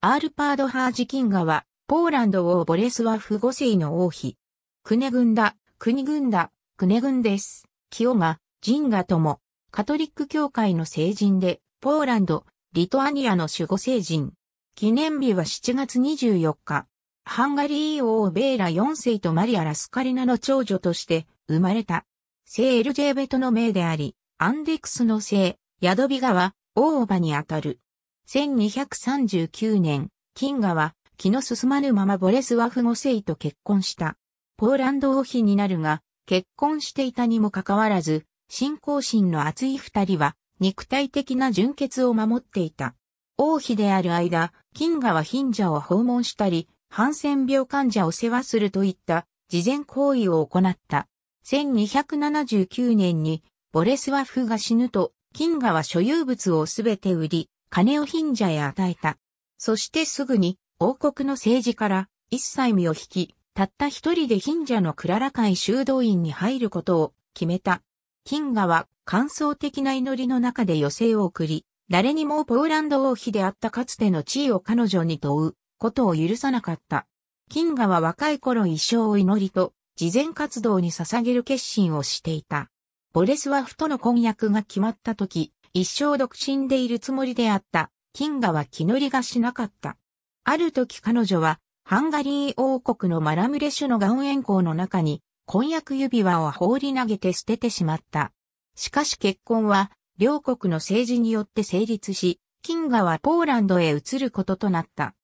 アールパード・ハージキンガは、ポーランド王ボレスワフ5世の王妃。クネ軍だ、国軍だ、クネ軍です。キマ、ジンガとも、カトリック教会の聖人で、ポーランド、リトアニアの守護聖人。記念日は7月24日。ハンガリー王ベーラ4世とマリア・ラスカリナの長女として生まれた。聖エルジェーベトの名であり、アンデクスの聖、ヤドビガは、王馬にあたる。1239年、金河は気の進まぬままボレスワフ5世と結婚した。ポーランド王妃になるが、結婚していたにもかかわらず、信仰心の厚い二人は、肉体的な純潔を守っていた。王妃である間、金河は貧者を訪問したり、ハンセン病患者を世話するといった、事前行為を行った。1279年に、ボレスワフが死ぬと、金河は所有物をすべて売り、金を貧者へ与えた。そしてすぐに王国の政治から一切身を引き、たった一人で貧者のクララ会修道院に入ることを決めた。金河は感想的な祈りの中で余生を送り、誰にもポーランド王妃であったかつての地位を彼女に問うことを許さなかった。金河は若い頃一生を祈りと、慈善活動に捧げる決心をしていた。ボレスワフとの婚約が決まった時、一生独身でいるつもりであった。金河は気乗りがしなかった。ある時彼女は、ハンガリー王国のマラムレシュの岩塩港の中に、婚約指輪を放り投げて捨ててしまった。しかし結婚は、両国の政治によって成立し、金河はポーランドへ移ることとなった。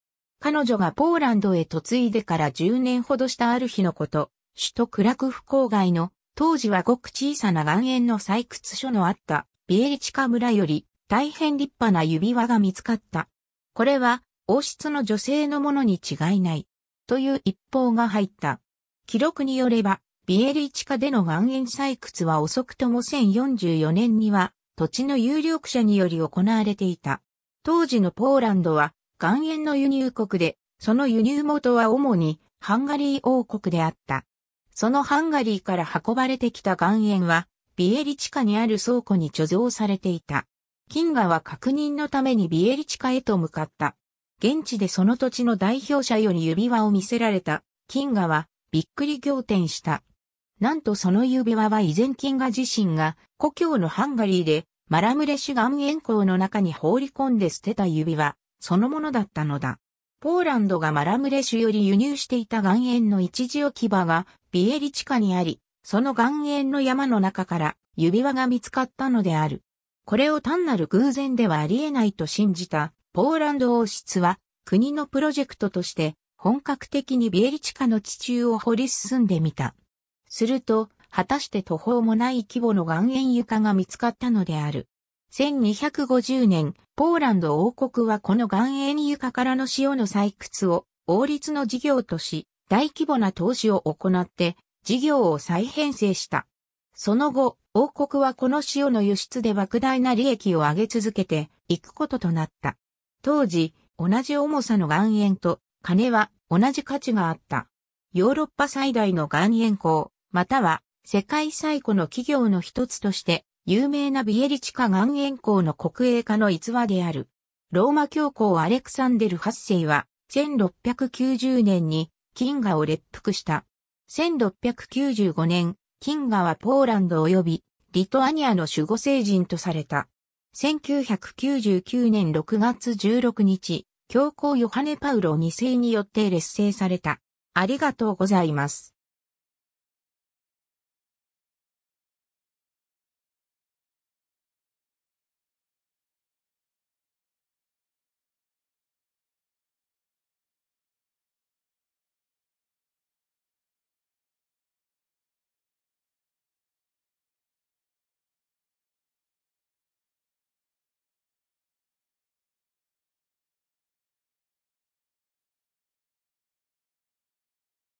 彼女がポーランドへ嫁いでから10年ほどしたある日のこと、首都クラクフ郊外の、当時はごく小さな岩塩の採掘所のあったビエリチカ村より大変立派な指輪が見つかった。これは王室の女性のものに違いない。という一報が入った。記録によれば、ビエリチカでの岩塩採掘は遅くとも1044年には土地の有力者により行われていた。当時のポーランドは岩塩の輸入国で、その輸入元は主にハンガリー王国であった。そのハンガリーから運ばれてきた岩塩はビエリ地下にある倉庫に貯蔵されていた。金河は確認のためにビエリ地下へと向かった。現地でその土地の代表者より指輪を見せられた。金河はびっくり仰天した。なんとその指輪は以前金河自身が故郷のハンガリーでマラムレシュ岩塩港の中に放り込んで捨てた指輪そのものだったのだ。ポーランドがマラムレシュより輸入していた岩塩の一時置き場がビエリ地下にあり、その岩塩の山の中から指輪が見つかったのである。これを単なる偶然ではありえないと信じたポーランド王室は国のプロジェクトとして本格的にビエリチカの地中を掘り進んでみた。すると、果たして途方もない規模の岩塩床が見つかったのである。1250年、ポーランド王国はこの岩塩床からの塩の採掘を王立の事業とし、大規模な投資を行って事業を再編成した。その後、王国はこの塩の輸出で莫大な利益を上げ続けていくこととなった。当時、同じ重さの岩塩と金は同じ価値があった。ヨーロッパ最大の岩塩港、または世界最古の企業の一つとして有名なビエリチカ岩塩港の国営化の逸話である。ローマ教皇アレクサンデル8世は1690年に金河を列服した。1695年、金河はポーランド及びリトアニアの守護聖人とされた。1999年6月16日、教皇ヨハネ・パウロ2世によって劣勢された。ありがとうございます。